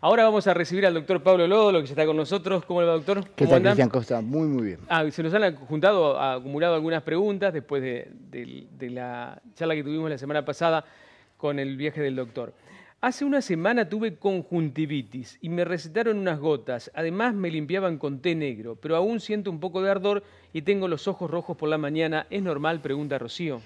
Ahora vamos a recibir al doctor Pablo Lodolo, que ya está con nosotros. ¿Cómo le va, doctor? ¿Qué tal, Cristian Muy, muy bien. Ah, se nos han juntado, acumulado algunas preguntas después de, la charla que tuvimos la semana pasada con el viaje del doctor. Hace una semana tuve conjuntivitis y me recetaron unas gotas. Además me limpiaban con té negro, pero aún siento un poco de ardor y tengo los ojos rojos por la mañana. ¿Es normal? Pregunta Rocío.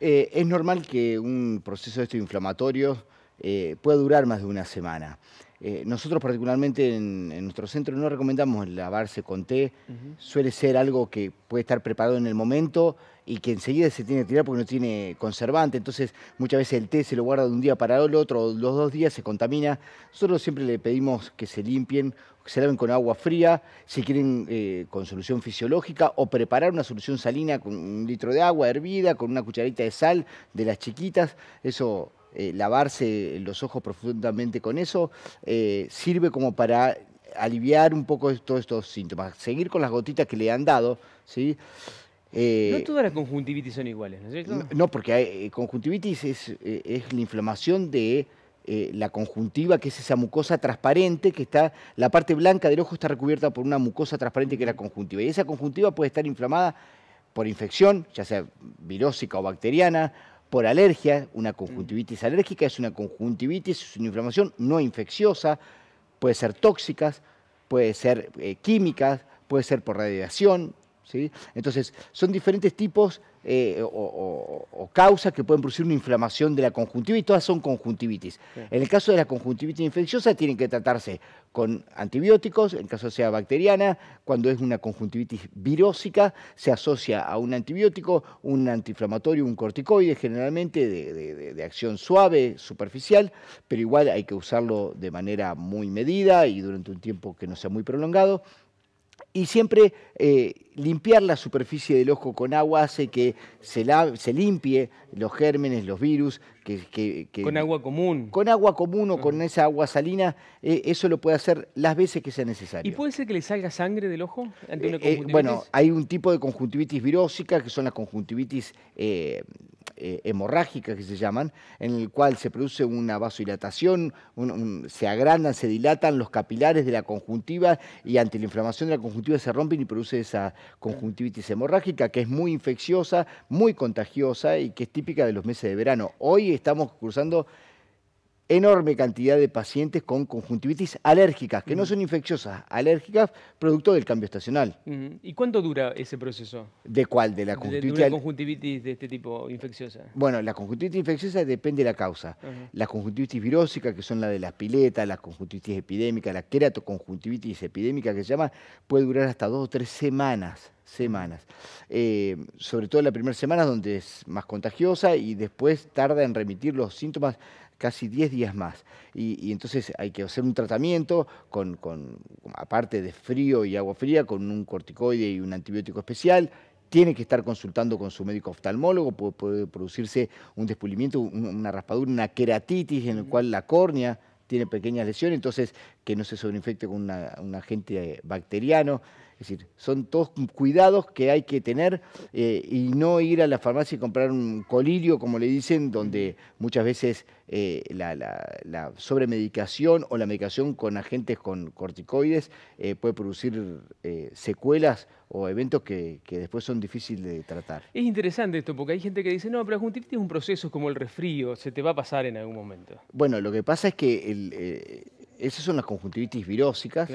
Eh, es normal que un proceso de estos inflamatorio eh, pueda durar más de una semana. Eh, nosotros particularmente en, nuestro centro no recomendamos lavarse con té, suele ser algo que puede estar preparado en el momento y que enseguida se tiene que tirar porque no tiene conservante, entonces muchas veces el té se lo guarda de un día para el otro, los dos días se contamina, nosotros siempre le pedimos que se limpien, que se laven con agua fría, si quieren eh, con solución fisiológica o preparar una solución salina con un litro de agua hervida, con una cucharita de sal de las chiquitas, eso eh, lavarse los ojos profundamente con eso, eh, sirve como para aliviar un poco todos estos síntomas, seguir con las gotitas que le han dado, ¿sí? Eh, no todas las conjuntivitis son iguales, ¿no es cierto? No, porque conjuntivitis es, la inflamación de la conjuntiva, que es esa mucosa transparente que está, la parte blanca del ojo está recubierta por una mucosa transparente que es la conjuntiva. Y esa conjuntiva puede estar inflamada por infección, ya sea virósica o bacteriana, por alergia, una mm. conjuntivitis alérgica es una conjuntivitis, es una inflamación no infecciosa, puede ser tóxicas, puede ser eh, químicas, puede ser por radiación, entonces, son diferentes tipos eh, o, causas que pueden producir una inflamación de la conjuntiva y todas son conjuntivitis. En el caso de la conjuntivitis infecciosa tienen que tratarse con antibióticos, en caso sea bacteriana, cuando es una conjuntivitis virósica se asocia a un antibiótico, un antiinflamatorio, un corticoide generalmente de, acción suave, superficial, pero igual hay que usarlo de manera muy medida y durante un tiempo que no sea muy prolongado. Y siempre eh, limpiar la superficie del ojo con agua hace que se, limpie los gérmenes, los virus. Que, con agua común. Con agua común o con esa agua salina, eh, eso lo puede hacer las veces que sea necesario. ¿Y puede ser que le salga sangre del ojo eh, eh, bueno, hay un tipo de conjuntivitis virósica, que son las conjuntivitis hemorrágicas, que se llaman, en el cual se produce una vasodilatación, se agrandan, se dilatan los capilares de la conjuntiva y ante la inflamación de la conjuntiva se rompen y produce esa conjuntivitis hemorrágica, que es muy infecciosa, muy contagiosa y que es típica de los meses de verano. Hoy estamos cruzando enorme cantidad de pacientes con conjuntivitis alérgicas, que no son infecciosas, alérgicas producto del cambio estacional. ¿Y cuánto dura ese proceso? ¿De cuál? ¿De la conjuntivitis? De, este tipo infecciosa. Bueno, la conjuntivitis infecciosa depende de la causa. La conjuntivitis virósica, que son la de las piletas, la conjuntivitis epidémica, la queratoconjuntivitis epidémica, que se llama, puede durar hasta dos o tres semanas semanas. Eh, sobre todo en la primera semana, donde es más contagiosa y después tarda en remitir los síntomas casi 10 días más. Y, entonces hay que hacer un tratamiento con, aparte de frío y agua fría, con un corticoide y un antibiótico especial. Tiene que estar consultando con su médico oftalmólogo, puede, producirse un despulimiento, una raspadura, una queratitis en el cual la córnea tiene pequeñas lesiones, entonces que no se sobreinfecte con un agente bacteriano. Es decir, son todos cuidados que hay que tener eh, y no ir a la farmacia y comprar un colirio, como le dicen, donde muchas veces eh, la, sobremedicación o la medicación con agentes con corticoides eh, puede producir secuelas o eventos que, después son difíciles de tratar. Es interesante esto, porque hay gente que dice, no, pero la conjuntivitis este es un proceso, como el resfrío, se te va a pasar en algún momento. Bueno, lo que pasa es que esas son las conjuntivitis virósicas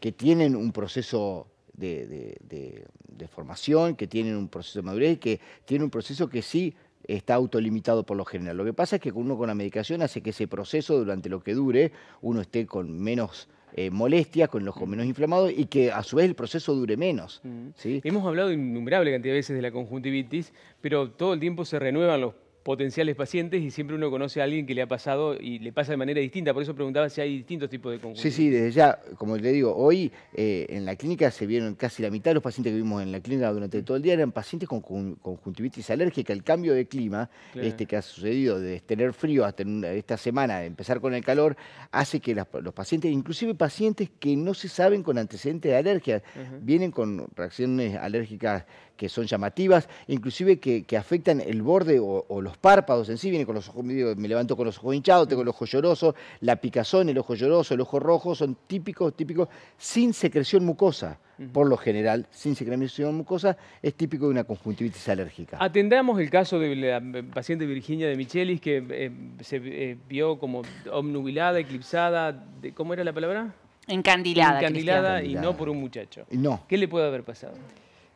que tienen un proceso de, de, formación, que tienen un proceso de madurez, que tienen un proceso que sí está autolimitado por lo general. Lo que pasa es que uno con la medicación hace que ese proceso, durante lo que dure, uno esté con menos eh, molestias, con los menos inflamados y que a su vez el proceso dure menos. Hemos hablado innumerable cantidad de veces de la conjuntivitis, pero todo el tiempo se renuevan los potenciales pacientes y siempre uno conoce a alguien que le ha pasado y le pasa de manera distinta. Por eso preguntaba si hay distintos tipos de conjuntivitis Sí, sí, desde ya, como le digo, hoy eh, en la clínica se vieron casi la mitad de los pacientes que vimos en la clínica durante todo el día eran pacientes con conjuntivitis alérgica. El cambio de clima este que ha sucedido de tener frío hasta esta semana, empezar con el calor, hace que los pacientes, inclusive pacientes que no se saben con antecedentes de alergia, vienen con reacciones alérgicas que son llamativas, inclusive que, afectan el borde o los párpados en sí, viene con los ojos, me levanto con los ojos hinchados, tengo el ojo lloroso, la picazón, el ojo lloroso, el ojo rojo, son típicos, típicos, sin secreción mucosa. Por lo general, sin secreción mucosa, es típico de una conjuntivitis alérgica. Atendamos el caso de la eh, paciente Virginia de Michelis, que eh, se eh, vio como omnubilada, eclipsada, ¿cómo era la palabra? Encandilada. Encandilada y no por un muchacho. ¿Qué le puede haber pasado?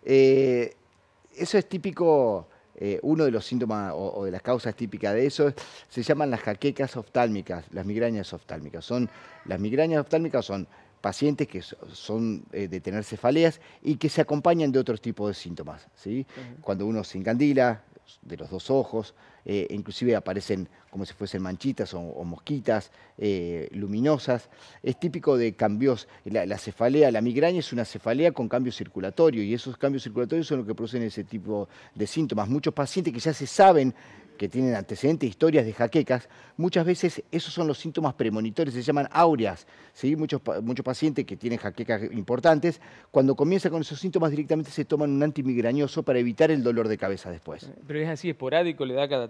eso es típico eh, uno de los síntomas o, de las causas típicas de eso se llaman las jaquecas oftálmicas, las migrañas oftálmicas. Son, las migrañas oftálmicas son pacientes que son eh, de tener cefaleas y que se acompañan de otros tipos de síntomas. ¿sí? Cuando uno se encandila de los dos ojos, eh, inclusive aparecen como si fuesen manchitas o, mosquitas eh, luminosas. Es típico de cambios, la, cefalea, la migraña es una cefalea con cambio circulatorio y esos cambios circulatorios son los que producen ese tipo de síntomas. Muchos pacientes que ya se saben que tienen antecedentes, historias de jaquecas, muchas veces esos son los síntomas premonitores, se llaman áureas. ¿sí? Muchos, pacientes que tienen jaquecas importantes, cuando comienza con esos síntomas directamente se toman un antimigrañoso para evitar el dolor de cabeza después. Pero es así, esporádico, le da cada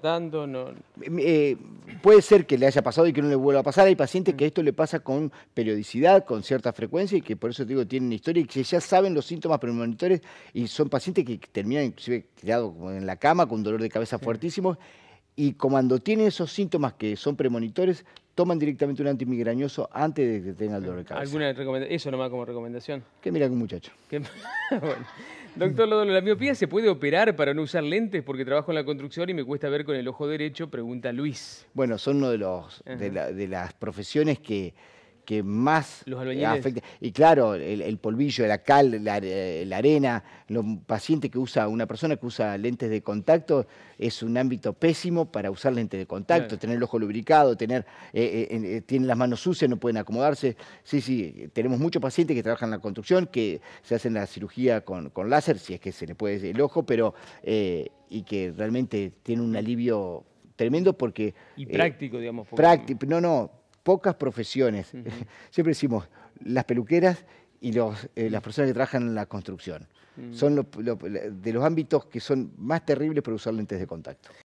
eh, puede ser que le haya pasado y que no le vuelva a pasar. Hay pacientes mm. que esto le pasa con periodicidad, con cierta frecuencia y que por eso digo tienen historia y que ya saben los síntomas premonitores y son pacientes que terminan inclusive tirados en la cama con dolor de cabeza fuertísimo. Y cuando tienen esos síntomas que son premonitores, toman directamente un antimigrañoso antes de que tenga el dolor de cabeza. ¿Alguna recomendación? Eso nomás como recomendación. Que mira que un muchacho. Doctor Lodolo, ¿la miopía se puede operar para no usar lentes? Porque trabajo en la construcción y me cuesta ver con el ojo derecho, pregunta Luis. Bueno, son una de, de las profesiones que que más afecta. Y claro, el, polvillo, la cal, eh, la, arena, los pacientes que usa, una persona que usa lentes de contacto, es un ámbito pésimo para usar lentes de contacto, tener el ojo lubricado, tener, eh, eh, eh, tienen las manos sucias, no pueden acomodarse. Sí, sí, tenemos muchos pacientes que trabajan en la construcción, que se hacen la cirugía con, láser, si es que se le puede el ojo, pero y que realmente tiene un alivio tremendo porque... Y práctico, digamos. Práctico, no, no, pocas profesiones. Siempre decimos, las peluqueras y eh, las personas que trabajan en la construcción. Mm. Son de los ámbitos que son más terribles para usar lentes de contacto.